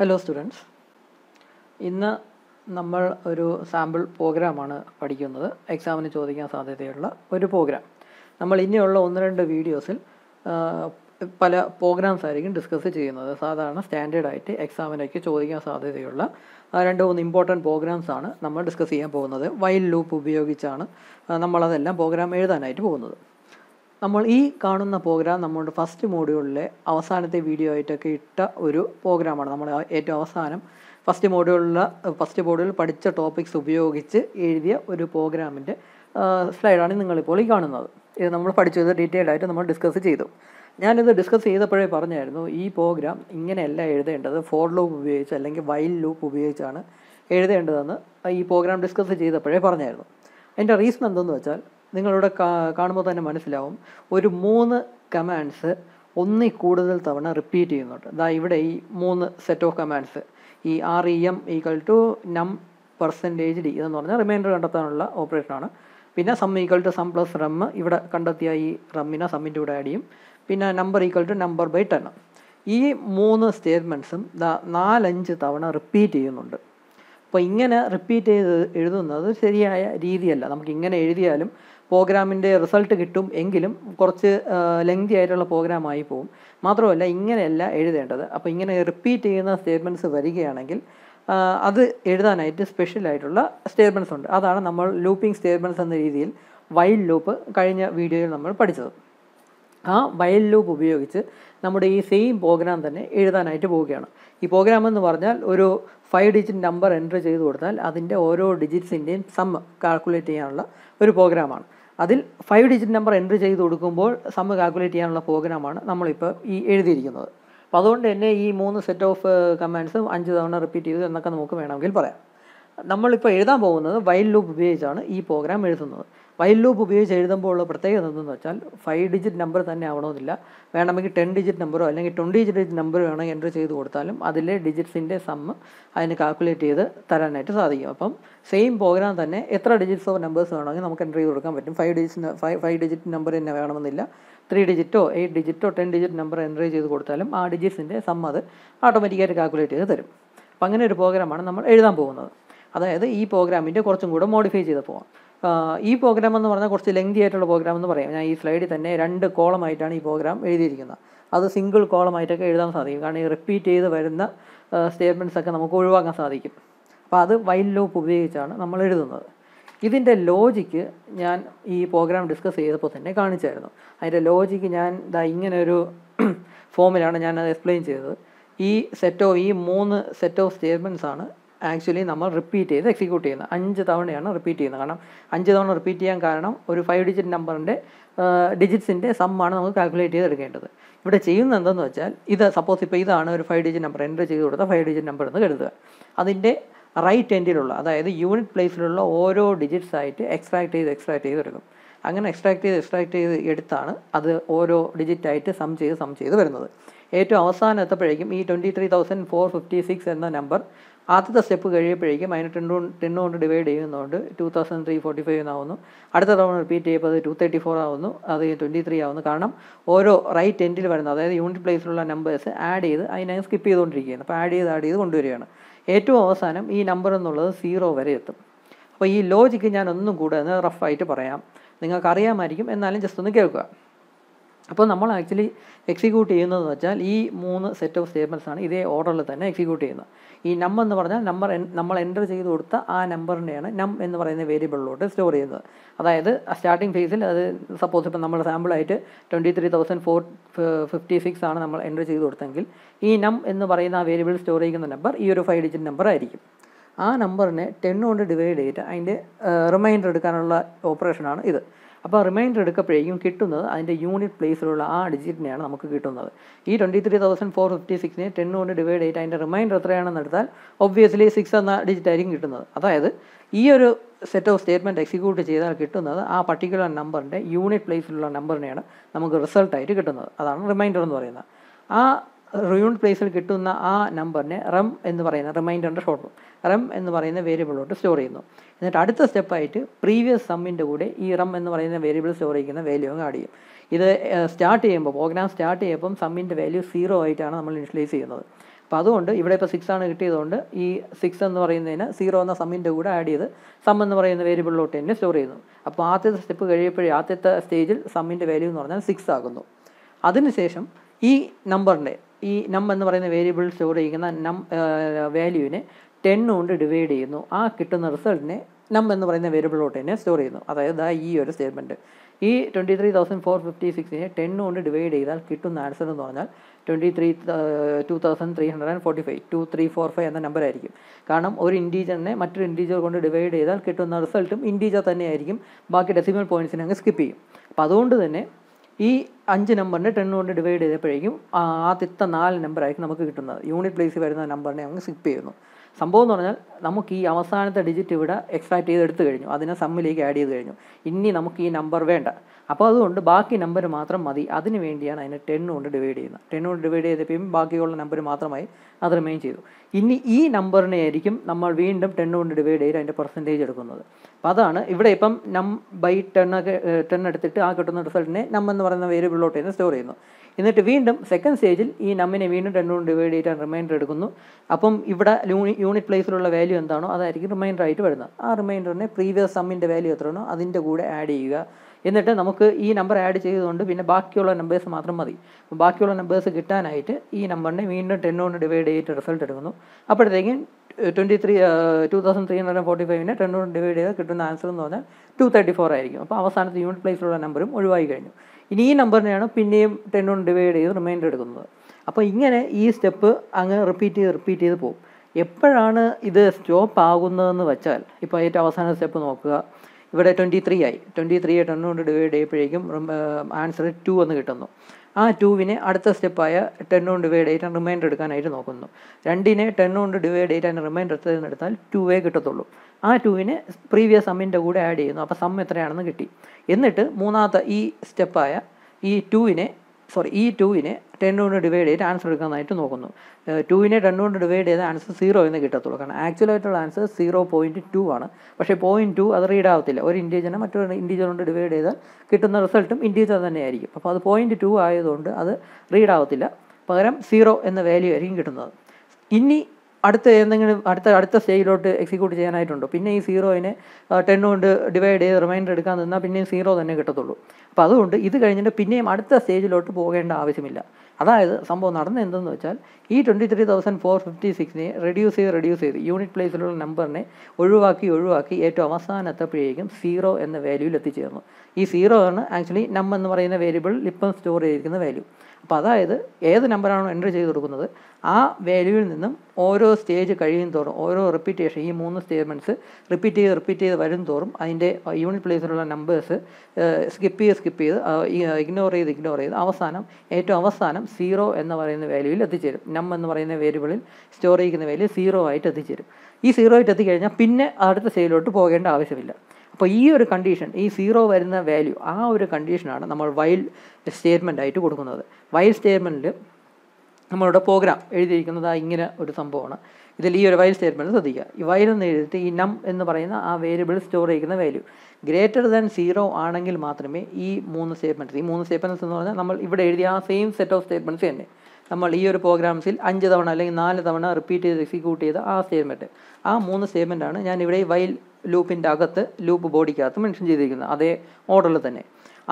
hello students ഇന്ന് നമ്മൾ ഒരു സാമ്പിൾ പ്രോഗ്രാമാണ് പഠിക്കുന്നത് എക്സാമിന് ചോദിക്കാൻ സാധ്യതയുള്ള ഒരു പ്രോഗ്രാം നമ്മൾ ഇനിയുള്ള ഒന്ന് രണ്ട് വീഡിയോസിൽ പല പ്രോഗ്രാംസ് ആയിരിക്കും ഡിസ്കസ് ചെയ്യുന്നത് സാധാരണ സ്റ്റാൻഡേർഡായിട്ട് എക്സാമിനൊക്കെ ചോദിക്കാൻ സാധ്യതയുള്ള രണ്ട് മൂന്ന് ഇമ്പോർട്ടൻറ്റ് പ്രോഗ്രാംസ് ആണ് നമ്മൾ ഡിസ്കസ് ചെയ്യാൻ പോകുന്നത് വൈൽ ലൂപ്പ് ഉപയോഗിച്ചാണ് നമ്മളതെല്ലാം പ്രോഗ്രാം എഴുതാനായിട്ട് പോകുന്നത് നമ്മൾ ഈ കാണുന്ന പ്രോഗ്രാം നമ്മളുടെ ഫസ്റ്റ് മോഡ്യൂളിലെ അവസാനത്തെ വീഡിയോ ആയിട്ടൊക്കെ ഇട്ട ഒരു പ്രോഗ്രാമാണ് നമ്മൾ ഏറ്റവും അവസാനം ഫസ്റ്റ് മോഡ്യൂളിൽ ഫസ്റ്റ് മോഡ്യൂളിൽ പഠിച്ച ടോപ്പിക്സ് ഉപയോഗിച്ച് എഴുതിയ ഒരു പ്രോഗ്രാമിൻ്റെ സ്ലൈഡാണ് നിങ്ങളിപ്പോൾ ഈ കാണുന്നത് ഇത് നമ്മൾ പഠിച്ചത് ഡീറ്റെയിൽഡ് ആയിട്ട് നമ്മൾ ഡിസ്കസ് ചെയ്തു ഞാനിത് ഡിസ്കസ് ചെയ്തപ്പോഴേ പറഞ്ഞായിരുന്നു ഈ പ്രോഗ്രാം ഇങ്ങനെയല്ല എഴുതേണ്ടത് ഫോർ ലൂപ്പ് ഉപയോഗിച്ച് അല്ലെങ്കിൽ വൈൽ ലൂപ്പ് ഉപയോഗിച്ചാണ് എഴുതേണ്ടതെന്ന് ഈ പ്രോഗ്രാം ഡിസ്കസ് ചെയ്തപ്പോഴേ പറഞ്ഞായിരുന്നു അതിൻ്റെ റീസൺ എന്തെന്ന് വെച്ചാൽ നിങ്ങളിവിടെ കാണുമ്പോൾ തന്നെ മനസ്സിലാവും ഒരു മൂന്ന് കമാൻഡ്സ് ഒന്നിൽ കൂടുതൽ തവണ റിപ്പീറ്റ് ചെയ്യുന്നുണ്ട് ഇതാ ഇവിടെ ഈ മൂന്ന് സെറ്റ് ഓഫ് കമാൻഡ്സ് ഈ R E M equal to num percentage D ഇതെന്ന് പറഞ്ഞാൽ റിമൈൻഡർ കണ്ടെത്താനുള്ള ഓപ്പറേഷനാണ് പിന്നെ sum equal to sum plus rem ഇവിടെ കണ്ടെത്തിയ ഈ റമ്മിനെ സമ്മിൻ്റെ കൂടെ ആഡ് ചെയ്യും പിന്നെ number equal to number by ten ഈ മൂന്ന് സ്റ്റേറ്റ്മെൻറ്റ്സും നാലഞ്ച് തവണ റിപ്പീറ്റ് ചെയ്യുന്നുണ്ട് അപ്പോൾ ഇങ്ങനെ റിപ്പീറ്റ് ചെയ്ത് എഴുതുന്നത് ശരിയായ രീതിയല്ല നമുക്ക് ഇങ്ങനെ എഴുതിയാലും പ്രോഗ്രാമിൻ്റെ റിസൾട്ട് കിട്ടും എങ്കിലും കുറച്ച് ലെങ്തി ആയിട്ടുള്ള പ്രോഗ്രാമായി പോകും മാത്രമല്ല ഇങ്ങനെയല്ല എഴുതേണ്ടത് അപ്പോൾ ഇങ്ങനെ റിപ്പീറ്റ് ചെയ്യുന്ന സ്റ്റേറ്റ്മെൻറ്റ്സ് വരികയാണെങ്കിൽ അത് എഴുതാനായിട്ട് സ്പെഷ്യലായിട്ടുള്ള സ്റ്റേറ്റ്മെൻറ്റ്സ് ഉണ്ട് അതാണ് നമ്മൾ ലൂപ്പിംഗ് സ്റ്റേറ്റ്മെൻറ്റ്സ് എന്ന രീതിയിൽ വൈൽ ലൂപ്പ് കഴിഞ്ഞ വീഡിയോയിൽ നമ്മൾ പഠിച്ചത് ആ വൈൽഡ് ലൂപ്പ് ഉപയോഗിച്ച് നമ്മുടെ ഈ സെയിം പ്രോഗ്രാം തന്നെ എഴുതാനായിട്ട് പോവുകയാണ് ഈ പ്രോഗ്രാം എന്ന് പറഞ്ഞാൽ ഒരു ഫൈവ് ഡിജിറ്റ് നമ്പർ എൻ്റർ ചെയ്ത് കൊടുത്താൽ അതിൻ്റെ ഓരോ ഡിജിറ്റ്സിൻ്റെയും സം കാൽക്കുലേറ്റ് ചെയ്യാനുള്ള ഒരു പ്രോഗ്രാമാണ് അതിൽ ഫൈവ് ഡിജിറ്റ് നമ്പർ എൻട്രി ചെയ്ത് കൊടുക്കുമ്പോൾ സമ്മ് കാൽക്കുലേറ്റ് ചെയ്യാനുള്ള പ്രോഗ്രാമാണ് നമ്മളിപ്പോൾ ഈ എഴുതിയിരിക്കുന്നത് അപ്പോൾ അതുകൊണ്ട് തന്നെ ഈ മൂന്ന് സെറ്റ് ഓഫ് കമാൻഡ്സ് അഞ്ച് തവണ റിപ്പീറ്റ് ചെയ്തു എന്നൊക്കെ നമുക്ക് വേണമെങ്കിൽ പറയാം നമ്മളിപ്പോൾ എഴുതാൻ പോകുന്നത് വൈൽ ലൂപ്പ് ഉപയോഗിച്ചാണ് ഈ പ്രോഗ്രാം എഴുതുന്നത് വൈൽ ലൂപ്പ് ഉപയോഗിച്ച് എഴുതുമ്പോൾ ഉള്ള പ്രത്യേകത എന്തെന്ന് വെച്ചാൽ ഫൈവ് ഡിജിറ്റ് നമ്പർ തന്നെ ആവണമെന്നില്ല വേണമെങ്കിൽ ടെൻ ഡിജിറ്റ് നമ്പറോ അല്ലെങ്കിൽ ട്വൻറ്റി ഡിജിറ്റ് നമ്പർ വേണമെങ്കിൽ എൻ്റർ ചെയ്ത് കൊടുത്താലും അതിലെ ഡിജിറ്റ്സിൻ്റെ സമ്മ് അതിന് കാൽക്കുലേറ്റ് ചെയ്ത് തരാനായിട്ട് സാധിക്കും അപ്പം സെയിം പ്രോഗ്രാം തന്നെ എത്ര ഡിജിറ്റ്സ് ഓഫ് നമ്പേഴ്സ് വേണമെങ്കിൽ നമുക്ക് എൻ്റർ ചെയ്ത് കൊടുക്കാൻ പറ്റും five digit five five digit number തന്നെ വേണമെന്നില്ല ത്രീ ഡിജിറ്റോ എയ്റ്റ് ഡിജിറ്റോ ടെൻ ഡിജിറ്റ് നമ്പർ എൻ്റർ ചെയ്ത് കൊടുത്താലും ആ ഡിജിറ്റ്സിൻ്റെ സം അത് ഓട്ടോമാറ്റിക്കായിട്ട് കാൽക്കുലേറ്റ് ചെയ്ത് തരും അപ്പം അങ്ങനെ ഒരു പ്രോഗ്രാമാണ് നമ്മൾ എഴുതാൻ പോകുന്നത് അതായത് ഈ പ്രോഗ്രാമിൻ്റെ കുറച്ചും കൂടെ മോഡിഫൈ ചെയ്ത് പോകാം ഈ പ്രോഗ്രാം എന്ന് പറഞ്ഞാൽ കുറച്ച് ലെങ്തി ആയിട്ടുള്ള പ്രോഗ്രാം എന്ന് പറയാം ഞാൻ ഈ സ്ലൈഡിൽ തന്നെ രണ്ട് കോളമായിട്ടാണ് ഈ പ്രോഗ്രാം എഴുതിയിരിക്കുന്നത് അത് സിംഗിൾ കോളമായിട്ടൊക്കെ എഴുതാൻ സാധിക്കും കാരണം ഈ റിപ്പീറ്റ് ചെയ്ത് വരുന്ന സ്റ്റേറ്റ്മെൻറ്റ്സ് ഒക്കെ നമുക്ക് ഒഴിവാക്കാൻ സാധിക്കും അപ്പോൾ അത് വൈൽ ലൂപ്പ് ഉപയോഗിച്ചാണ് നമ്മൾ എഴുതുന്നത് ഇതിൻ്റെ ലോജിക്ക് ഞാൻ ഈ പ്രോഗ്രാം ഡിസ്കസ് ചെയ്തപ്പോൾ തന്നെ കാണിച്ചായിരുന്നു അതിൻ്റെ ലോജിക്ക് ഞാൻ ഇതാ ഇങ്ങനെ ഒരു ഫോമിലാണ് ഞാനത് എക്സ്പ്ലെയിൻ ചെയ്തത് ഈ സെറ്റ് ഓഫ് ഈ മൂന്ന് സെറ്റ് ഓഫ് സ്റ്റേറ്റ്മെൻറ്റ്സ് ആണ് ആക്ച്വലി നമ്മൾ റിപ്പീറ്റ് ചെയ്ത് എക്സിക്യൂട്ട് ചെയ്യുന്നത് അഞ്ച് തവണയാണ് റിപ്പീറ്റ് ചെയ്യുന്നത് കാരണം അഞ്ച് തവണ റിപ്പീറ്റ് ചെയ്യാൻ കാരണം ഒരു ഫൈവ് ഡിജിറ്റ് നമ്പറിൻ്റെ ഡിജിറ്റ്സിൻ്റെ സമ്മാണ് നമുക്ക് കാൽക്കുലേറ്റ് ചെയ്തെടുക്കേണ്ടത് ഇവിടെ ചെയ്യുന്നത് എന്തെന്ന് വെച്ചാൽ ഇത് സപ്പോസ് ഇപ്പോൾ ഇതാണ് ഒരു ഫൈവ് ഡിജിറ്റ് നമ്പർ എൻ്റർ ചെയ്ത് കൊടുത്ത ഫൈവ് ഡിജിറ്റ് നമ്പർ എന്ന് കരുതുക അതിൻ്റെ റൈറ്റ് എൻഡിലുള്ള അതായത് യൂണിറ്റ് പ്ലേസിലുള്ള ഓരോ ഡിജിറ്റ്സ് ആയിട്ട് എക്സ്ട്രാക്ട് ചെയ്ത് എക്സ്ട്രാക്ട് ചെയ്തെടുക്കും അങ്ങനെ എക്സ്ട്രാക്ട് ചെയ്ത് എക്സ്ട്രാക്ട് ചെയ്ത് എടുത്താണ് അത് ഓരോ ഡിജിറ്റായിട്ട് സം ചെയ്ത് സം ചെയ്ത് വരുന്നത് ഏറ്റവും അവസാനം എത്തപ്പോഴേക്കും ഈ twenty three thousand four fifty six എന്ന നമ്പർ ആദ്യത്തെ സ്റ്റെപ്പ് കഴിയുമ്പോഴേക്കും അതിന് ടെൻ ടെൻ കൊണ്ട് ഡിവൈഡ് ചെയ്യുന്നതുകൊണ്ട് two thousand three forty five എന്നാവുന്നു അടുത്ത തവണ റിപ്പീറ്റ് ചെയ്യുമ്പോൾ അത് ടു തേർട്ടി ഫോർ ആവുന്നു അത് ട്വൻറ്റി ത്രീ ആവുന്നു കാരണം ഓരോ റൈറ്റ് എൻഡിൽ വരുന്ന അതായത് യൂണിറ്റ് പ്ലേസിലുള്ള നമ്പേഴ്സ് ആഡ് ചെയ്ത് അതിനെ സ്കിപ്പ് ചെയ്തുകൊണ്ടിരിക്കുകയാണ് അപ്പോൾ ആഡ് ചെയ്ത് ആഡ് ചെയ്ത് കൊണ്ടുവരികയാണ് ഏറ്റവും അവസാനം ഈ നമ്പർ എന്നുള്ളത് സീറോ വരെ എത്തും അപ്പോൾ ഈ ലോജിക്ക് ഞാൻ ഒന്നും കൂടെ റഫായിട്ട് പറയാം നിങ്ങൾക്കറിയാമായിരിക്കും എന്നാലും ജസ്റ്റ് ഒന്ന് കേൾക്കുക അപ്പോൾ നമ്മൾ ആക്ച്വലി എക്സിക്യൂട്ട് ചെയ്യുന്നതെന്ന് വെച്ചാൽ ഈ മൂന്ന് സെറ്റ് ഓഫ് സ്റ്റേറ്റ്മെൻറ്റ്സ് ആണ് ഇതേ ഓർഡറിൽ തന്നെ എക്സിക്യൂട്ട് ചെയ്യുന്നത് ഈ നം എന്ന് പറഞ്ഞാൽ നമ്പർ നമ്മൾ എൻ്റർ ചെയ്ത് കൊടുത്ത ആ നമ്പറിനെയാണ് നം എന്ന് പറയുന്ന വേരിയബിളിലോട്ട് സ്റ്റോർ ചെയ്യുന്നത് അതായത് സ്റ്റാർട്ടിംഗ് ഫേസിൽ അത് സപ്പോസ് ഇപ്പം നമ്മൾ സാമ്പിളായിട്ട് twenty three thousand four fifty six ആണ് നമ്മൾ എൻ്റർ ചെയ്ത് കൊടുത്തെങ്കിൽ ഈ നം എന്ന് പറയുന്ന ആ വേരിയബിൾ സ്റ്റോർ ചെയ്യുന്ന നമ്പർ ഈ ഒരു ഫൈവ് ഡിജിറ്റ് നമ്പർ ആയിരിക്കും ആ നമ്പറിനെ ടെൻ കൊണ്ട് ഡിവൈഡ് ചെയ്തിട്ട് അതിൻ്റെ റിമൈൻഡർ എടുക്കാനുള്ള ഓപ്പറേഷനാണ് ഇത് അപ്പോൾ റിമൈൻഡർ എടുക്കപ്പോഴേക്കും കിട്ടുന്നത് അതിൻ്റെ യൂണിറ്റ് പ്ലേസിലുള്ള ആ ഡിജിറ്റിനെയാണ് നമുക്ക് കിട്ടുന്നത് ഈ twenty three thousand four fifty സിക്സിനെ ടെൻ കൊണ്ട് ഡിവൈഡ് ചെയ്തിട്ട് അതിൻ്റെ റിമൈൻഡർ എത്രയാണെന്ന് എടുത്താൽ ഒബ്വിയസ്ലി സിക്സ് എന്ന ഡിജിറ്റ് ആയിരിക്കും കിട്ടുന്നത് അതായത് ഈ ഒരു സെറ്റ് ഓഫ് സ്റ്റേറ്റ്മെൻറ്റ് എക്സിക്യൂട്ട് ചെയ്താൽ കിട്ടുന്നത് ആ പർട്ടിക്കുലർ നമ്പറിൻ്റെ യൂണിറ്റ് പ്ലേസിലുള്ള നമ്പറിനെയാണ് നമുക്ക് റിസൾട്ടായിട്ട് കിട്ടുന്നത് അതാണ് റിമൈൻഡർ എന്ന് പറയുന്നത് ആ യൂണിറ്റ് പ്ലേസിൽ കിട്ടുന്ന ആ നമ്പറിനെ റം എന്ന് പറയുന്ന റിമൈൻഡറിൻ്റെ ഷോർട്ട് റം എന്ന് പറയുന്ന വേരിയബിളിലോട്ട് സ്റ്റോർ ചെയ്യുന്നു എന്നിട്ട് അടുത്ത സ്റ്റെപ്പായിട്ട് പ്രീവിയസ് സമ്മിൻ്റെ കൂടെ ഈ റം എന്ന് പറയുന്ന വേരിയബിൾ സ്റ്റോർ ചെയ്യുന്ന വാല്യൂ അങ്ങ് ആഡ് ചെയ്യും ഇത് സ്റ്റാർട്ട് ചെയ്യുമ്പോൾ പ്രോഗ്രാം സ്റ്റാർട്ട് ചെയ്യുമ്പം സമ്മിൻ്റെ വാല്യൂ സീറോ ആയിട്ടാണ് നമ്മൾ ഇനിഷ്യലൈസ് ചെയ്യുന്നത് അപ്പോൾ അതുകൊണ്ട് ഇവിടെ ഇപ്പോൾ സിക്സ് ആണ് കിട്ടിയതുകൊണ്ട് ഈ സിക്സ് എന്ന് പറയുന്നതിന് സീറോ എന്ന സമ്മിൻ്റെ കൂടെ ആഡ് ചെയ്ത് സം എന്ന് പറയുന്ന വേരിയബിളിലോട്ട് തന്നെ സ്റ്റോർ ചെയ്യുന്നു അപ്പോൾ ആദ്യത്തെ സ്റ്റെപ്പ് കഴിയപ്പോഴേ ആദ്യത്തെ സ്റ്റേജിൽ സമ്മിൻ്റെ വാല്യൂ എന്ന് പറഞ്ഞാൽ സിക്സ് ആകുന്നു അതിനുശേഷം ഈ നമ്പറിൻ്റെ ഈ നം എന്ന് പറയുന്ന വേരിയബിൾ സ്റ്റോർ ചെയ്യുന്ന നം വാല്യൂവിനെ ടെൻ കൊണ്ട് ഡിവൈഡ് ചെയ്യുന്നു ആ കിട്ടുന്ന റിസൾട്ടിനെ നം എന്ന് പറയുന്ന വേരിയബിളിലോട്ട് തന്നെ സ്റ്റോർ ചെയ്യുന്നു അതായത് ആ ഈ ഒരു സ്റ്റേറ്റ്മെൻറ്റ് ഈ twenty three thousand four fifty സിക്സിനെ ടെൻ കൊണ്ട് ഡിവൈഡ് ചെയ്താൽ കിട്ടുന്ന ആൻസർ എന്ന് പറഞ്ഞാൽ twenty three two thousand three hundred and forty five two three four five എന്ന നമ്പർ ആയിരിക്കും കാരണം ഒരു ഇൻറ്റീജറിനെ മറ്റൊരു ഇൻറ്റീജർ കൊണ്ട് ഡിവൈഡ് ചെയ്താൽ കിട്ടുന്ന റിസൾട്ടും ഇൻറ്റീജർ തന്നെയായിരിക്കും ബാക്കി ഡെസിമൽ പോയിൻറ്റ്സിനെ അങ്ങ് സ്കിപ്പ് ചെയ്യും അപ്പോൾ അതുകൊണ്ട് തന്നെ ഈ അഞ്ച് നമ്പറിനെ ടെൻ കൊണ്ട് ഡിവൈഡ് ചെയ്തപ്പോഴേക്കും ആദ്യത്തെ നാല് നമ്പറായിരിക്കും നമുക്ക് കിട്ടുന്നത് യൂണിറ്റ് പ്ലേസിൽ വരുന്ന നമ്പറിനെ അങ്ങ് സ്കിപ്പ് ചെയ്യുന്നു സംഭവം എന്ന് പറഞ്ഞാൽ നമുക്ക് ഈ അവസാനത്തെ ഡിജിറ്റ് ഇവിടെ എക്സ്ട്രാക്ട് ചെയ്ത് എടുത്തു കഴിഞ്ഞു അതിനെ സമ്മിലേക്ക് ആഡ് ചെയ്ത് കഴിഞ്ഞു ഇനി നമുക്ക് ഈ നമ്പർ വേണ്ട അപ്പോൾ അതുകൊണ്ട് ബാക്കി നമ്പർ മാത്രം മതി അതിന് വേണ്ടിയാണ് അതിനെ ടെൻ കൊണ്ട് ഡിവൈഡ് ചെയ്യുന്നത് ടെൻ കൊണ്ട് ഡിവൈഡ് ചെയ്തപ്പോൾ ബാക്കിയുള്ള നമ്പർ മാത്രമായി അത് റിമെയിൻ ചെയ്തു ഇനി ഈ നമ്പറിനെ ആയിരിക്കും നമ്മൾ വീണ്ടും ടെൻ കൊണ്ട് ഡിവൈഡ് ചെയ്ത് അതിൻ്റെ പെർസെൻറ്റേജ് എടുക്കുന്നത് അപ്പോൾ അതാണ് ഇവിടെ ഇപ്പം നം ബൈ ടെണ്ണൊക്കെ ടെൻ എടുത്തിട്ട് ആ കിട്ടുന്ന റിസൾട്ടിനെ നം പറയുന്ന വേരിയബിളിലോട്ട് തന്നെ സ്റ്റോർ ചെയ്യുന്നു എന്നിട്ട് വീണ്ടും സെക്കൻഡ് സ്റ്റേജിൽ ഈ നമ്മിനെ വീണ്ടും കൊണ്ട് ഡിവൈഡ് ചെയ്തിട്ട് റിമൈൻഡർ എടുക്കുന്നു അപ്പം ഇവിടെ യൂണിറ്റ് പ്ലേസിലുള്ള വാല്യൂ എന്താണോ അതായിരിക്കും റിമൈൻഡർ ആയിട്ട് വരുന്നത് ആ റിമൈൻഡറിനെ പ്രീവിയസ് സമ്മിൻ്റെ വാല്യൂ എത്രയാണോ അതിൻ്റെ കൂടെ ആഡ് ചെയ്യുക എന്നിട്ട് നമുക്ക് ഈ നമ്പർ ആഡ് ചെയ്തുകൊണ്ട് പിന്നെ ബാക്കിയുള്ള നമ്പേഴ്സ് മാത്രം മതി ബാക്കിയുള്ള നമ്പേഴ്സ് കിട്ടാനായിട്ട് ഈ നമ്പറിനെ വീണ്ടും ടെൻ കൊണ്ട് ഡിവൈഡ് ചെയ്തിട്ട് റിസൾട്ട് എടുക്കുന്നു അപ്പോഴത്തേക്കും twenty three two thousand three hundred forty ഫൈവിനെ ടെൻ കൊണ്ട് ഡിവൈഡ് ചെയ്ത് കിട്ടുന്ന ആൻസർ എന്ന് പറഞ്ഞാൽ ടു തേർട്ടി ഫോർ ആയിരിക്കും അപ്പോൾ അവസാനത്തെ യൂണിറ്റ് പ്ലേസിലുള്ള നമ്പറും ഒഴിവായി കഴിഞ്ഞു ഇനി ഈ നമ്പറിനെയാണ് പിന്നെയും ടെൻ കൊണ്ട് ഡിവൈഡ് ചെയ്ത് റിമൈൻഡർ എടുക്കുന്നത് അപ്പോൾ ഇങ്ങനെ ഈ സ്റ്റെപ്പ് അങ്ങ് റിപ്പീറ്റ് ചെയ്ത് റിപ്പീറ്റ് ചെയ്ത് പോകും എപ്പോഴാണ് ഇത് സ്റ്റോപ്പ് ആകുന്നതെന്ന് വെച്ചാൽ ഇപ്പോൾ ഏറ്റവും അവസാന സ്റ്റെപ്പ് നോക്കുക ഇവിടെ ട്വൻറ്റി ത്രീ ആയി ട്വൻറ്റി ത്രീ കൊണ്ട് ഡിവൈഡ് ചെയ്യപ്പോഴേക്കും ആൻസർ ടു എന്ന് കിട്ടുന്നു ആ ടൂവിനെ അടുത്ത സ്റ്റെപ്പായ ടെൻ കൊണ്ട് ഡിവൈഡ് ചെയ്തിട്ട് റിമൈൻഡർ എടുക്കാനായിട്ട് നോക്കുന്നു രണ്ടിനെ ടെൻ കൊണ്ട് ഡിവൈഡ് ചെയ്തിട്ട് അതിൻ്റെ റിമൈൻഡർ എടുത്താൽ ടൂവേ കിട്ടത്തുള്ളൂ ആ ടൂവിനെ പ്രീവിയസ് സമ്മിൻ്റെ കൂടെ ആഡ് ചെയ്യുന്നു അപ്പോൾ സം എത്രയാണെന്ന് കിട്ടി എന്നിട്ട് മൂന്നാമത്തെ ഈ സ്റ്റെപ്പായ ഈ ടൂവിനെ സോറി ഈ ടുവിനെ ടെൻ കൊണ്ട് ഡിവൈഡ് ചെയ്ത് ആൻസർ എടുക്കാനായിട്ട് നോക്കുന്നു ടുവിനെ ടെൻ കൊണ്ട് ഡിവൈഡ് ചെയ്ത് ആൻസർ സീറോ എന്ന് കിട്ടത്തുള്ളൂ കാരണം ആക്ച്വലായിട്ടുള്ള ആൻസർ സീറോ പോയിൻറ്റ് ടു ആണ് പക്ഷേ പോയിൻറ്റ് ടു അത് റീഡ് ആവത്തില്ല ഒരു ഇൻറ്റീജറിനെ മറ്റൊരു ഇൻറ്റീജർ കൊണ്ട് ഡിവൈഡ് ചെയ്ത് കിട്ടുന്ന റിസൾട്ടും ഇൻറ്റീജർ തന്നെയായിരിക്കും അപ്പോൾ അത് പോയിൻറ്റ് ടു ആയതുകൊണ്ട് അത് റീഡ് ആവത്തില്ല പകരം സീറോ എന്ന വാല്യൂ ആയിരിക്കും കിട്ടുന്നത് ഇനി അടുത്ത എന്തെങ്കിലും അടുത്ത അടുത്ത സ്റ്റേജിലോട്ട് എക്സിക്യൂട്ട് ചെയ്യാനായിട്ടുണ്ടോ പിന്നെ ഈ സീറോയിനെ ടെൻ കൊണ്ട് ഡിവൈഡ് ചെയ്ത് റിമൈൻഡർ എടുക്കാൻ നിന്നാൽ പിന്നെയും സീറോ തന്നെ കിട്ടത്തുള്ളൂ അപ്പോൾ അതുകൊണ്ട് ഇത് കഴിഞ്ഞിട്ട് പിന്നെയും അടുത്ത സ്റ്റേജിലോട്ട് പോകേണ്ട ആവശ്യമില്ല അതായത് സംഭവം നടന്ന എന്തെന്ന് വെച്ചാൽ ഈ twenty three thousand four fifty സിക്സിനെ റെഡ്യൂസ് ചെയ്ത് റെഡ്യൂസ് ചെയ്ത് യൂണിറ്റ് പ്ലേസിലുള്ള നമ്പറിനെ ഒഴിവാക്കി ഒഴിവാക്കി ഏറ്റവും അവസാനത്തപ്പോഴേക്കും സീറോ എന്ന വാല്യൂവിൽ എത്തിച്ചേർന്നു ഈ സീറോ ആണ് ആക്ച്വലി നം എന്ന് പറയുന്ന വേരിയബിൾ ഇപ്പം സ്റ്റോർ ചെയ്തിരിക്കുന്ന വാല്യൂ അപ്പോൾ അതായത് ഏത് നമ്പറാണോ എൻ്റർ ചെയ്ത് കൊടുക്കുന്നത് ആ വാല്യൂവിൽ നിന്നും ഓരോ സ്റ്റേജ് കഴിയും തോറും ഓരോ റിപ്പീറ്റേഷൻ ഈ മൂന്ന് സ്റ്റേറ്റ്മെൻറ്റ്സ് റിപ്പീറ്റ് ചെയ്ത് റിപ്പീറ്റ് ചെയ്ത് വരും തോറും അതിൻ്റെ യൂണിറ്റ് പ്ലേസിലുള്ള നമ്പേഴ്സ് സ്കിപ്പ് ചെയ്ത് സ്കിപ്പ് ചെയ്ത് ഇഗ്നോർ ചെയ്ത് ഇഗ്നോർ ചെയ്ത് അവസാനം ഏറ്റവും അവസാനം സീറോ എന്ന് പറയുന്ന വാല്യൂവിൽ എത്തിച്ചേരും നം എന്ന് പറയുന്ന വേരിയബിളിൽ സ്റ്റോർ ചെയ്യുന്ന വാല്യൂ സീറോ ആയിട്ട് എത്തിച്ചേരും ഈ സീറോ ആയിട്ട് എത്തിക്കഴിഞ്ഞാൽ പിന്നെ അടുത്ത സ്റ്റേജിലോട്ട് പോകേണ്ട ആവശ്യമില്ല അപ്പോൾ ഈ ഒരു കണ്ടീഷൻ ഈ സീറോ വരുന്ന വാല്യൂ ആ ഒരു കണ്ടീഷനാണ് നമ്മൾ വൈൽഡ് സ്റ്റേറ്റ്മെൻ്റ് ആയിട്ട് കൊടുക്കുന്നത് വൈൽഡ് സ്റ്റേറ്റ്മെൻറ്റിൽ നമ്മളുടെ പ്രോഗ്രാം എഴുതിയിരിക്കുന്നത് ആ ഇങ്ങനെ ഒരു സംഭവമാണ് ഇതിൽ ഈ ഒരു വൈൽ സ്റ്റേറ്റ്മെൻറ്റ് ശ്രദ്ധിക്കുക ഈ വൈൽ എന്ന് എഴുതിയിട്ട് ഈ നം എന്ന് പറയുന്ന ആ വേരിയബിൾ സ്റ്റോർ ചെയ്യുന്ന വാല്യൂ ഗ്രേറ്റർ ദാൻ സീറോ ആണെങ്കിൽ മാത്രമേ ഈ മൂന്ന് സ്റ്റേറ്റ്മെൻറ്റ്സ് ഈ മൂന്ന് സ്റ്റേറ്റ്മെൻറ്റ്സ് എന്ന് പറഞ്ഞാൽ നമ്മൾ ഇവിടെ എഴുതിയ ആ സെയിം സെറ്റ് ഓഫ് സ്റ്റേറ്റ്മെൻറ്റ്സ് തന്നെ നമ്മൾ ഈ ഒരു പ്രോഗ്രാംസിൽ അഞ്ച് തവണ അല്ലെങ്കിൽ നാല് തവണ റിപ്പീറ്റ് ചെയ്ത് എക്സിക്യൂട്ട് ചെയ്ത ആ സ്റ്റേറ്റ്മെൻറ്റ് ആ മൂന്ന് സ്റ്റേറ്റ്മെൻറ്റാണ് ഞാൻ ഇവിടെ വൈൽ ലൂപ്പിൻ്റെ അകത്ത് ലൂപ്പ് ബോഡിക്കകത്ത് മെൻഷൻ ചെയ്തിരിക്കുന്നത് അതേ ഓർഡറിൽ തന്നെ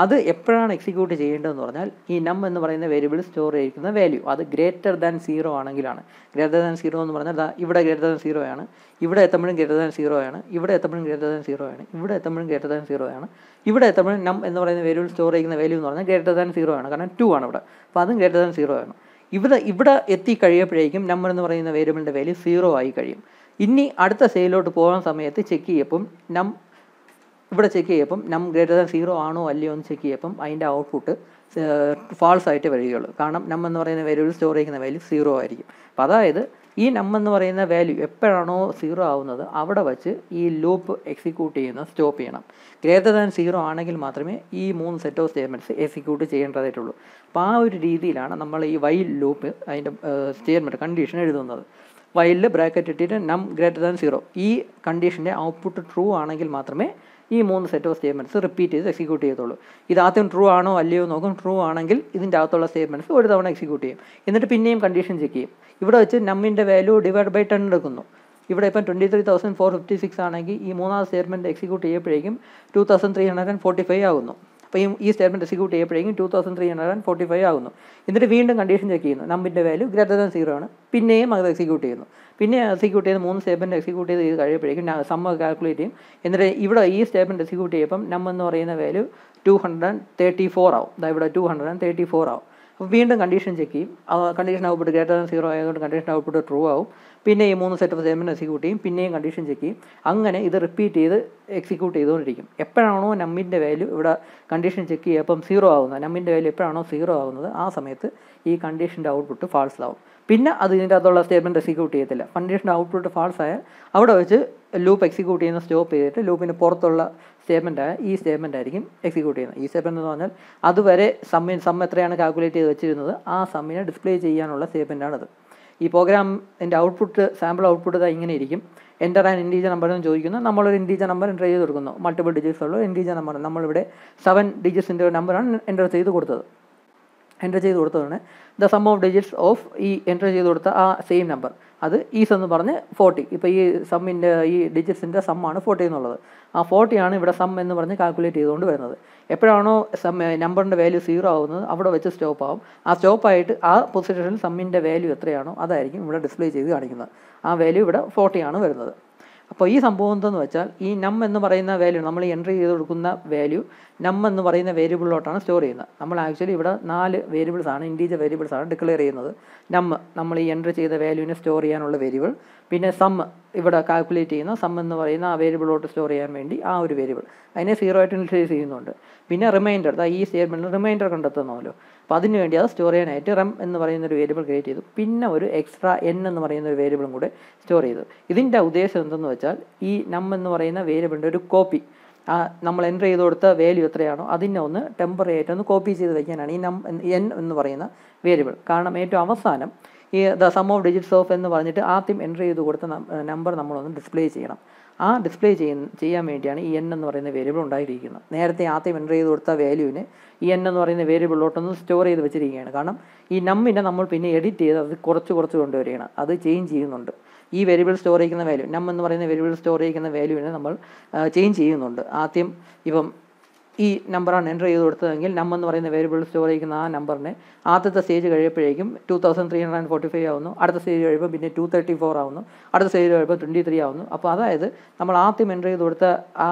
അത് എപ്പോഴാണ് എക്സിക്യൂട്ട് ചെയ്യേണ്ടതെന്ന് പറഞ്ഞാൽ ഈ നം എന്ന് പറയുന്ന വേരിയബിൾ സ്റ്റോർ ചെയ്തിരിക്കുന്ന വാല്യൂ അത് ഗ്രേറ്റർ ദാൻ സീറോ ആണെങ്കിലാണ് ഗ്രേറ്റർ ദാൻ സീറോ എന്ന് പറഞ്ഞാൽ ഇവിടെ ഗ്രേറ്റർ ദാൻ സീറോ ആണ് ഇവിടെ എത്തുമ്പോഴും ഗ്രേറ്റർ ദാൻ സീറോ ആണ് ഇവിടെ എത്തുമ്പോഴും ഗ്രേറ്റർ ദാൻ സീറോ ആണ് ഇവിടെ എത്തുമ്പോഴും ഗ്രേറ്റർ ദാൻ സീറോ ആണ് ഇവിടെ എത്തുമ്പോഴും നം എന്ന് പറയുന്ന വേരിയബിൾ സ്റ്റോർ ചെയ്യുന്ന വാല്യൂ എന്ന് പറഞ്ഞാൽ ഗ്രേറ്റർ ദാൻ സീറോ ആണ് കാരണം ടു ആണ് ഇവിടെ അപ്പോൾ അതും ഗ്രേറ്റർ ദാൻ സീറോ ആണ് ഇവിടെ ഇവിടെ എത്തിക്കഴിയപ്പോഴേക്കും നമ്പർ എന്ന് പറയുന്ന വേരിയബിളിൻ്റെ വാല്യൂ സീറോ ആയി കഴിയും ഇനി അടുത്ത സെയിലോട്ട് പോകുന്ന സമയത്ത് ചെക്ക് ചെയ്യപ്പം നം ഇവിടെ ചെക്ക് ചെയ്യപ്പം നം ഗ്രേറ്റർ ദാൻ സീറോ ആണോ അല്ലയോ എന്ന് ചെക്ക് ചെയ്യപ്പം അതിൻ്റെ ഔട്ട്പുട്ട് ഫാൾസ് ആയിട്ട് വരികയുള്ളൂ കാരണം നം എന്ന് പറയുന്ന വേരിയബിൾ സ്റ്റോർ ചെയ്യുന്ന വാല്യൂ സീറോ ആയിരിക്കും അപ്പോൾ അതായത് ഈ നം എന്ന് പറയുന്ന വാല്യൂ എപ്പോഴാണോ സീറോ ആവുന്നത് അവിടെ വച്ച് ഈ ലൂപ്പ് എക്സിക്യൂട്ട് ചെയ്യുന്ന സ്റ്റോപ്പ് ചെയ്യണം ഗ്രേറ്റർ ദാൻ സീറോ ആണെങ്കിൽ മാത്രമേ ഈ മൂന്ന് സെറ്റ് ഓഫ് സ്റ്റേറ്റ്മെൻറ്റ്സ് എക്സിക്യൂട്ട് ചെയ്യേണ്ടതായിട്ടുള്ളൂ അപ്പോൾ ആ ഒരു രീതിയിലാണ് നമ്മൾ ഈ വൈ ലൂപ്പ് അതിൻ്റെ സ്റ്റേറ്റ്മെൻറ്റ് കണ്ടീഷൻ എഴുതുന്നത് വൈലിൽ ബ്രാക്കറ്റ് ഇട്ടിട്ട് നം ഗ്രേറ്റർ ദാൻ സീറോ ഈ കണ്ടീഷൻ്റെ ഔട്ട്പുട്ട് ട്രൂ ആണെങ്കിൽ മാത്രമേ ഈ മൂന്ന് സെറ്റ് ഓഫ് സ്റ്റേറ്റ്മെൻറ്റ്സ് റിപ്പീറ്റ് ചെയ്ത് എക്സിക്യൂട്ട് ചെയ്തോളൂ ആദ്യം ട്രൂ ആണോ അല്ലയോ നോക്കും ട്രൂ ആണെങ്കിൽ ഇതിൻ്റെ അകത്തുള്ള സ്റ്റേറ്റ്മെൻറ്റ്സ് ഒരു തവണ എക്സിക്യൂട്ട് ചെയ്യും എന്നിട്ട് പിന്നെയും കണ്ടീഷൻ ചെക്ക് ചെയ്യും ഇവിടെ വെച്ച് നമ്മിൻ്റെ വാല്യൂ ഡിവൈഡ് ബൈ ടെൻ എടുക്കുന്നു ഇവിടെ ഇപ്പം twenty three thousand four fifty six ആണെങ്കിൽ ഈ മൂന്നാമത്തെ സ്റ്റേറ്റ്മെൻറ്റ് എക്സിക്യൂട്ട് ചെയ്യപ്പോഴേക്കും two thousand three hundred and forty five ആകുന്നു അപ്പോൾ ഈ ഈ സ്റ്റേറ്റ്മെൻറ്റ് എക്സിക്യൂട്ട് ചെയ്യപ്പോഴേക്കും two thousand three hundred and forty five ആകുന്നു എന്നിട്ട് വീണ്ടും കണ്ടീഷൻ ചെക്ക് ചെയ്യുന്നു നമ്പിൻ്റെ വാല്യൂ ഗ്രേറ്റർ ദാൻ സീറോ ആണ് പിന്നെയും അത് എക്സിക്യൂട്ട് ചെയ്യുന്നു പിന്നെ എക്സിക്യൂട്ട് ചെയ്ത് മൂന്ന് സ്റ്റേറ്റ്മെൻറ്റ് എക്സിക്യൂട്ട് ചെയ്ത് കഴിയുമ്പോഴേക്കും സമ്മ കാൽക്കുലേറ്റ് ചെയ്യും എന്നിട്ട് ഇവിടെ ഈ സ്റ്റേറ്റ്മെൻറ്റ് എക്സിക്യൂട്ട് ചെയ്യുമ്പം നം എന്ന് പറയുന്ന value two hundred thirty four ആവും അതായത് ഇവിടെ two hundred and thirty four ആവും അപ്പോൾ വീണ്ടും കണ്ടീഷൻ ചെക്ക് ചെയ്യും condition output greater than zero ആയതുകൊണ്ട് കണ്ടീഷൻ ഔട്ട്പുട്ട് ട്രൂ ആവും പിന്നെ ഈ മൂന്ന് സെറ്റ് ഓഫ് സ്റ്റേറ്റ്മെൻറ്റ് എക്സിക്യൂട്ട് ചെയ്യും പിന്നെയും കണ്ടീഷൻ ചെക്ക് ചെയ്യും അങ്ങനെ ഇത് റിപ്പീറ്റ് ചെയ്ത് എക്സിക്യൂട്ട് ചെയ്തുകൊണ്ടിരിക്കും എപ്പോഴാണോ നമ്മിൻ്റെ വാല്യൂ ഇവിടെ കണ്ടീഷൻ ചെക്ക് ചെയ്യുക അപ്പം സീറോ ആവുന്നത് നമ്മിൻ്റെ വാല്യൂ എപ്പോഴാണോ സീറോ ആവുന്നത് ആ സമയത്ത് ഈ കണ്ടീഷൻ്റെ ഔട്ട്പുട്ട് ഫാൾസ് ആവും പിന്നെ അത് ഇതിൻ്റെ അകത്തുള്ള സ്റ്റേറ്റ്മെൻറ്റ് എക്സിക്യൂട്ട് ചെയ്യത്തില്ല കണ്ടീഷൻ്റെ ഔട്ട്പുട്ട് ഫാൾസ് ആയാൽ അവിടെ വെച്ച് ലൂപ്പ് എക്സിക്യൂട്ട് ചെയ്യുന്ന സ്റ്റോപ്പ് ചെയ്തിട്ട് ലൂപ്പിന് പുറത്തുള്ള സ്റ്റേറ്റ്മെൻറ്റായ ഈ സ്റ്റേറ്റ്മെൻ്റ് ആയിരിക്കും എക്സിക്യൂട്ട് ചെയ്യുന്നത് ഈ സ്റ്റേറ്റ്മെൻ്റ് എന്ന് പറഞ്ഞാൽ അതുവരെ സമ്മിൻ സമ്മ എത്രയാണ് കാൽക്കുലേറ്റ് ചെയ്ത് വെച്ചിരുന്നത് ആ സമ്മിനെ ഡിസ്പ്ലേ ചെയ്യാനുള്ള സ്റ്റേറ്റ്മെൻറ്റാണത് ഈ പ്രോഗ്രാം എൻ്റെ ഔട്ട്പുട്ട് സാമ്പിൾ ഔട്ട്പുട്ട് ഇങ്ങനെ ഇരിക്കും എൻ്റർ ആൻഡ് ഇൻറ്റീജർ നമ്പർ എന്ന് ചോദിക്കുന്നു നമ്മളൊരു ഇൻറ്റീജർ നമ്പർ എൻ്റർ ചെയ്ത് കൊടുക്കുന്നു മൾട്ടിപ്പിൾ ഡിജിറ്റ്സ് ഉള്ള ഇൻറ്റീജർ നമ്പർ നമ്മളിവിടെ സെവൻ ഡിജിറ്റ്സിൻ്റെ നമ്പറാണ് എൻ്റർ ചെയ്ത് കൊടുത്തത് എൻ്റർ ചെയ്ത് കൊടുത്തതാണ് the sum of digits of ഈ എൻ്റർ ചെയ്ത് കൊടുത്ത ആ സെയിം നമ്പർ അത് ഈസ് എന്ന് പറഞ്ഞ് ഫോർട്ടി ഇപ്പോൾ ഈ സമ്മിൻ്റെ ഈ ഡിജിറ്റ്സിൻ്റെ സമ്മാണ് ഫോർട്ടി എന്നുള്ളത് ആ ഫോർട്ടിയാണ് ഇവിടെ സം എന്ന് പറഞ്ഞ് കാൽക്കുലേറ്റ് ചെയ്തുകൊണ്ട് വരുന്നത് എപ്പോഴാണോ സം നമ്പറിൻ്റെ വാല്യൂ സീറോ ആവുന്നത് അവിടെ വെച്ച് സ്റ്റോപ്പ് ആവും ആ സ്റ്റോപ്പായിട്ട് ആ പൊസിഷനിൽ സമ്മിൻ്റെ വാല്യൂ എത്രയാണോ അതായിരിക്കും ഇവിടെ ഡിസ്പ്ലേ ചെയ്ത് കാണിക്കുന്നത് ആ വാല്യൂ ഇവിടെ ഫോർട്ടിയാണ് വരുന്നത് അപ്പോൾ ഈ സംഭവം എന്താണെന്ന് വെച്ചാൽ ഈ നം എന്ന് പറയുന്ന വാല്യൂ നമ്മൾ എൻട്രി ചെയ്ത് കൊടുക്കുന്ന വാല്യൂ നമ്മ എന്ന് പറയുന്ന വേരിയബിളിലോട്ടാണ് സ്റ്റോർ ചെയ്യുന്നത് നമ്മൾ ആക്ച്വലി ഇവിടെ നാല് വേരിയബിൾസ് ആണ് ഇൻറ്റീജർ വേരിയബിൾസ് ആണ് ഡിക്ലെയർ ചെയ്യുന്നത് നം നമ്മൾ ഈ എൻട്രി ചെയ്ത വാല്യൂവിനെ സ്റ്റോർ ചെയ്യാനുള്ള വേരിയബിൾ പിന്നെ സം ഇവിടെ കാൽക്കുലേറ്റ് ചെയ്യുന്ന സം എന്ന് പറയുന്ന ആ വേരിയബിളിലോട്ട് സ്റ്റോർ ചെയ്യാൻ വേണ്ടി ആ ഒരു വേരിയബിൾ അതിനെ സീറോ ആയിട്ട് ഇനിഷ്യലൈസ് ചെയ്യുന്നുണ്ട് പിന്നെ റിമൈൻഡർ ഈ സ്റ്റേറ്റ്മെൻറ്റ് റിമൈൻഡർ കണ്ടെത്തുന്നല്ലോ അപ്പോൾ അതിന് വേണ്ടി അത് സ്റ്റോർ ചെയ്യാനായിട്ട് റം എന്ന് പറയുന്ന ഒരു വേരിയബിൾ ക്രിയേറ്റ് ചെയ്തു പിന്നെ ഒരു എക്സ്ട്രാ എൻ എന്ന് പറയുന്ന ഒരു വേരിയബിളും കൂടെ സ്റ്റോർ ചെയ്തു ഇതിൻ്റെ ഉദ്ദേശം എന്തെന്ന് വെച്ചാൽ ഈ നം എന്ന് പറയുന്ന വേരിയബിളിൻ്റെ ഒരു കോപ്പി ആ നമ്മൾ എൻ്റർ ചെയ്ത് കൊടുത്ത വാല്യൂ എത്രയാണോ അതിനെ ഒന്ന് ടെമ്പററി ആയിട്ട് ഒന്ന് കോപ്പി ചെയ്ത് വയ്ക്കാനാണ് ഈ നം എൻ എന്ന് പറയുന്ന വേരിയബിൾ കാരണം ഏറ്റവും അവസാനം ഈ the sum of digits of എന്ന് പറഞ്ഞിട്ട് ആദ്യം എൻ്റർ ചെയ്ത് കൊടുത്ത നമ്പർ നമ്മളൊന്ന് ഡിസ്പ്ലേ ചെയ്യണം ആ ഡിസ്പ്ലേ ചെയ്യുന്ന ചെയ്യാൻ വേണ്ടിയാണ് ഈ എൻ എന്ന് പറയുന്ന വേരിയബിൾ ഉണ്ടായിരിക്കുന്നത് നേരത്തെ ആദ്യം എൻ്റർ ചെയ്ത് കൊടുത്ത വാല്യൂവിന് ഈ എൻ എന്ന് പറയുന്ന വേരിയബിളിലോട്ടൊന്ന് സ്റ്റോർ ചെയ്ത് വെച്ചിരിക്കുകയാണ് കാരണം ഈ നമ്മിനെ നമ്മൾ പിന്നെ എഡിറ്റ് ചെയ്ത് അത് കുറച്ച് കുറച്ച് കൊണ്ടുവരികയാണ് അത് ചേഞ്ച് ചെയ്യുന്നുണ്ട് ഈ വേരിയബിൾ സ്റ്റോർ ചെയ്യുന്ന വാല്യൂ നം എന്ന് പറയുന്ന വേരിയബിൾ സ്റ്റോർ ചെയ്യുന്ന വാല്യൂവിനെ നമ്മൾ ചേഞ്ച് ചെയ്യുന്നുണ്ട് ആദ്യം ഇപ്പം ഈ നമ്പറാണ് എൻ്റർ ചെയ്ത് കൊടുത്തതെങ്കിൽ നം എന്ന് പറയുന്ന വേരിയബിൾ സ്റ്റോർ ചെയ്യുന്ന ആ നമ്പറിനെ ആദ്യത്തെ സ്റ്റേജ് കഴിയുമ്പോഴേക്കും two thousand three hundred forty five ആവുന്നു അടുത്ത സ്റ്റേജ് കഴിയുമ്പോൾ പിന്നെ ടു തേർട്ടി ഫോർ ആവുന്നു അടുത്ത സ്റ്റേജ് കഴിയുമ്പോൾ ട്വൻറ്റി ത്രീ ആവുന്നു അപ്പോൾ അതായത് നമ്മൾ ആദ്യം എൻ്റർ ചെയ്ത് കൊടുത്ത ആ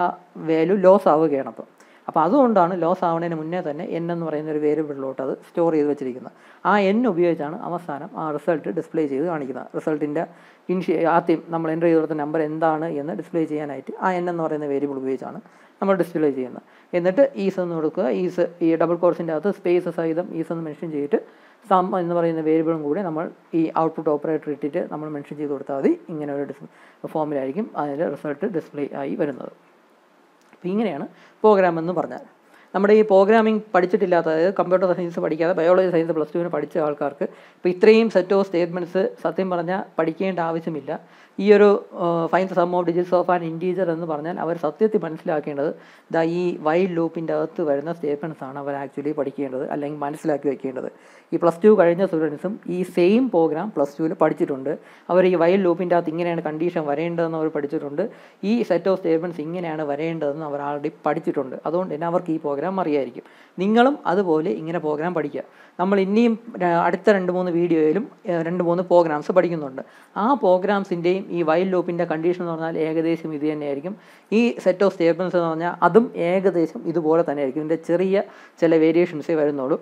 വാല്യൂ ലോസ് ആവുകയാണ് അപ്പോൾ അപ്പോൾ അതുകൊണ്ടാണ് ലോസ് ആവുന്നതിന് മുന്നേ തന്നെ എൻ എന്ന് പറയുന്ന ഒരു വേരിയബിളിലോട്ട് അത് സ്റ്റോർ ചെയ്ത് വെച്ചിരിക്കുന്നത് ആ എൻ ഉപയോഗിച്ചാണ് അവസാനം ആ റിസൾട്ട് ഡിസ്പ്ലേ ചെയ്ത് കാണിക്കുന്നത് റിസൾട്ടിൻ്റെ ഇൻഷി ആദ്യം നമ്മൾ എൻ്റർ ചെയ്ത് കൊടുത്ത നമ്പർ എന്താണ് എന്ന് ഡിസ്പ്ലേ ചെയ്യാനായിട്ട് ആ എൻ എന്ന് പറയുന്ന വേരിയബിൾ ഉപയോഗിച്ചാണ് നമ്മൾ ഡിസ്പ്ലേ ചെയ്യുന്നത് എന്നിട്ട് ഈസ് എന്ന് കൊടുക്കുക ഈസ് ഈ ഡബിൾ കോഴ്സിൻ്റെ അകത്ത് സ്പേസ് സഹിതം ഈസ് എന്ന് മെൻഷൻ ചെയ്തിട്ട് സം എന്ന് പറയുന്ന വേരിയബിളും കൂടി നമ്മൾ ഈ ഔട്ട്പുട്ട് ഓപ്പറേറ്റർ ഇട്ടിട്ട് നമ്മൾ മെൻഷൻ ചെയ്ത് കൊടുത്താൽ മതി ഇങ്ങനെ ഒരു ഡിസ് ഫോമിലായിരിക്കും അതിൻ്റെ റിസൾട്ട് ഡിസ്പ്ലേ ആയി വരുന്നത് അപ്പോൾ ഇങ്ങനെയാണ് പ്രോഗ്രാം എന്ന് പറഞ്ഞാൽ നമ്മുടെ ഈ പ്രോഗ്രാമിംഗ് പഠിച്ചിട്ടില്ലാത്ത അതായത് കമ്പ്യൂട്ടർ സയൻസ് പഠിക്കാതെ ബയോളജി സയൻസ് പ്ലസ് ടുവിന് പഠിച്ച ആൾക്കാർക്ക് ഇപ്പോൾ ഇത്രയും സെറ്റ് ഓഫ് സ്റ്റേറ്റ്മെൻറ്റ്സ് സത്യം പറഞ്ഞാൽ പഠിക്കേണ്ട ആവശ്യമില്ല ഈ ഒരു find sum of digits of an integer എന്ന് പറഞ്ഞാൽ അവർ സത്യത്തിൽ മനസ്സിലാക്കേണ്ടത് ദാ ഈ വൈൽഡ് ലൂപ്പിൻ്റെ അകത്ത് വരുന്ന സ്റ്റേറ്റ്മെൻറ്റ്സ് ആണ് അവർ ആക്ച്വലി പഠിക്കേണ്ടത് അല്ലെങ്കിൽ മനസ്സിലാക്കി വയ്ക്കേണ്ടത് ഈ പ്ലസ് ടു കഴിഞ്ഞ സ്റ്റുഡൻസും ഈ സെയിം പ്രോഗ്രാം പ്ലസ് ടുവിൽ പഠിച്ചിട്ടുണ്ട് അവർ ഈ വയൽ ലൂപ്പിൻ്റെ അകത്ത് ഇങ്ങനെയാണ് കണ്ടീഷൻ വരേണ്ടതെന്ന് അവർ പഠിച്ചിട്ടുണ്ട് ഈ സെറ്റ് ഓഫ് സ്റ്റേറ്റ്മെൻറ്റ്സ് ഇങ്ങനെയാണ് വരേണ്ടതെന്ന് അവർ ആൾറെഡി പഠിച്ചിട്ടുണ്ട് അതുകൊണ്ട് തന്നെ അവർക്ക് ഈ പ്രോഗ്രാം അറിയായിരിക്കും നിങ്ങളും അതുപോലെ ഇങ്ങനെ പ്രോഗ്രാം പഠിക്കുക നമ്മൾ ഇനിയും അടുത്ത രണ്ട് മൂന്ന് വീഡിയോയിലും രണ്ട് മൂന്ന് പ്രോഗ്രാംസ് പഠിക്കുന്നുണ്ട് ആ പ്രോഗ്രാംസിൻ്റെയും ഈ വൈൽഡ് ലൂപ്പിൻ്റെ കണ്ടീഷൻ എന്ന് പറഞ്ഞാൽ ഏകദേശം ഇത് തന്നെയായിരിക്കും ഈ സെറ്റ് ഓഫ് സ്റ്റേബിൾസ് എന്ന് പറഞ്ഞാൽ അതും ഏകദേശം ഇതുപോലെ തന്നെ ആയിരിക്കും ഇതിൻ്റെ ചെറിയ ചില വേരിയേഷൻസേ വരുന്നുള്ളൂ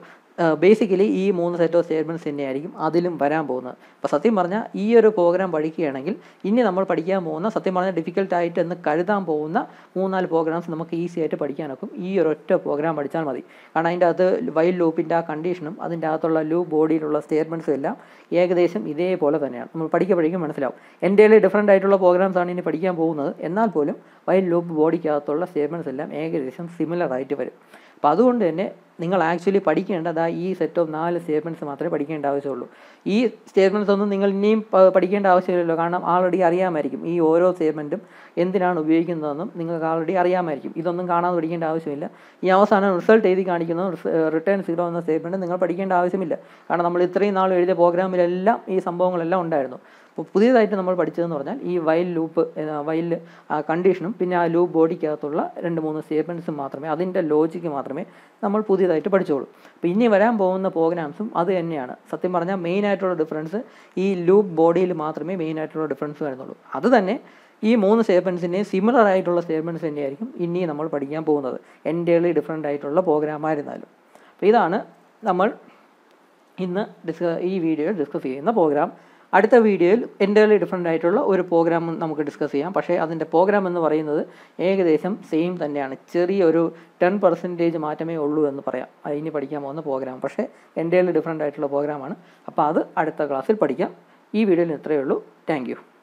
ബേസിക്കലി ഈ മൂന്ന് സെറ്റ് ഓഫ് സ്റ്റേറ്റ്മെൻറ്റ്സ് തന്നെയായിരിക്കും അതിലും വരാൻ പോകുന്നത് അപ്പോൾ സത്യം പറഞ്ഞാൽ ഈ ഒരു പ്രോഗ്രാം പഠിക്കുകയാണെങ്കിൽ ഇനി നമ്മൾ പഠിക്കാൻ പോകുന്ന സത്യം പറഞ്ഞാൽ ഡിഫിക്കൽട്ടായിട്ട് എന്ന് കരുതാൻ പോകുന്ന മൂന്നാല് പ്രോഗ്രാംസ് നമുക്ക് ഈസി ആയിട്ട് പഠിക്കാനൊക്കും ഈ ഒരു ഒറ്റ പ്രോഗ്രാം പഠിച്ചാൽ മതി കാരണം അതിൻ്റെ അത് വൈൽഡ് ലൂപ്പിൻ്റെ ആ കണ്ടീഷനും അതിൻ്റെ അകത്തുള്ള ലൂ ബോഡിയിലുള്ള സ്റ്റേറ്റ്മെൻറ്റ്സും എല്ലാം ഏകദേശം ഇതേപോലെ തന്നെയാണ് നമ്മൾ പഠിക്കുമ്പോഴേക്കും മനസ്സിലാവും എൻ്റെ ഡിഫറൻ്റ് ആയിട്ടുള്ള പ്രോഗ്രാംസാണ് ഇനി പഠിക്കാൻ പോകുന്നത് എന്നാൽ പോലും വൈൽ ലൂപ്പ് ബോഡിക്കകത്തുള്ള സ്റ്റേറ്റ്മെൻറ്റ്സ് എല്ലാം ഏകദേശം സിമിലർ ആയിട്ട് വരും അപ്പോൾ അതുകൊണ്ട് തന്നെ നിങ്ങൾ ആക്ച്വലി പഠിക്കേണ്ടത് ഈ സെറ്റ് ഓഫ് നാല് സ്റ്റേറ്റ്മെൻറ്റ്സ് മാത്രമേ പഠിക്കേണ്ട ആവശ്യമുള്ളൂ ഈ സ്റ്റേറ്റ്മെൻറ്റ്സ് ഒന്നും നിങ്ങൾ ഇനിയും പഠിക്കേണ്ട ആവശ്യമില്ലല്ലോ കാരണം ആൾറെഡി അറിയാമായിരിക്കും ഈ ഓരോ സ്റ്റേറ്റ്മെൻറ്റും എന്തിനാണ് ഉപയോഗിക്കുന്നതെന്നും നിങ്ങൾക്ക് ആൾറെഡി അറിയാമായിരിക്കും ഇതൊന്നും കാണാതെ പഠിക്കേണ്ട ആവശ്യമില്ല ഈ അവസാനം റിസൾട്ട് എഴുതി കാണിക്കുന്ന റിട്ടേൺ സീറോ എന്ന സ്റ്റേറ്റ്മെൻറ്റ് നിങ്ങൾ പഠിക്കേണ്ട ആവശ്യമില്ല കാരണം നമ്മൾ ഇത്രയും നാൾ എഴുതിയ പ്രോഗ്രാമിലെല്ലാം ഈ സംഭവങ്ങളെല്ലാം ഉണ്ടായിരുന്നു അപ്പോൾ പുതിയതായിട്ട് നമ്മൾ പഠിച്ചതെന്ന് പറഞ്ഞാൽ ഈ വൈൽ ലൂപ്പ് വൈൽ കണ്ടീഷനും പിന്നെ ആ ലൂപ്പ് ബോഡിക്കകത്തുള്ള രണ്ട് മൂന്ന് സ്റ്റേറ്റ്മെൻറ്റ്സും മാത്രമേ അതിൻ്റെ ലോജിക്ക് മാത്രമേ നമ്മൾ പുതിയതായിട്ട് പഠിച്ചോളൂ അപ്പോൾ ഇനി വരാൻ പോകുന്ന പ്രോഗ്രാംസും അത് തന്നെയാണ് സത്യം പറഞ്ഞാൽ മെയിനായിട്ടുള്ള ഡിഫറൻസ് ഈ ലൂപ്പ് ബോഡിയിൽ മാത്രമേ മെയിനായിട്ടുള്ള ഡിഫറൻസ് വരുന്നുള്ളൂ അത് തന്നെ ഈ മൂന്ന് സ്റ്റേറ്റ്മെൻറ്റ്സിൻ്റെയും സിമിലർ ആയിട്ടുള്ള സ്റ്റേറ്റ്മെൻസ് തന്നെയായിരിക്കും ഇനി നമ്മൾ പഠിക്കാൻ പോകുന്നത് എൻ്റെലി ഡിഫറെൻ്റ് ആയിട്ടുള്ള പ്രോഗ്രാമായിരുന്നാലും അപ്പോൾ ഇതാണ് നമ്മൾ ഇന്ന് ഡിസ്ക ഈ വീഡിയോയിൽ ഡിസ്കസ് ചെയ്യുന്ന പ്രോഗ്രാം അടുത്ത വീഡിയോയിൽ എൻ്റയർലി ഡിഫറെൻ്റ് ആയിട്ടുള്ള ഒരു പ്രോഗ്രാം നമുക്ക് ഡിസ്കസ് ചെയ്യാം പക്ഷേ അതിൻ്റെ പ്രോഗ്രാം എന്ന് പറയുന്നത് ഏകദേശം സെയിം തന്നെയാണ് ചെറിയൊരു ടെൻ പെർസെൻറ്റേജ് മാറ്റമേ ഉള്ളൂ എന്ന് പറയാം ഇനി പഠിക്കാൻ പോകുന്ന പ്രോഗ്രാം പക്ഷേ എൻ്റയർലി ഡിഫറെൻ്റ് ആയിട്ടുള്ള പ്രോഗ്രാമാണ് അപ്പോൾ അത് അടുത്ത ക്ലാസ്സിൽ പഠിക്കാം ഈ വീഡിയോയിൽ ഇത്രയേ ഉള്ളൂ താങ്ക്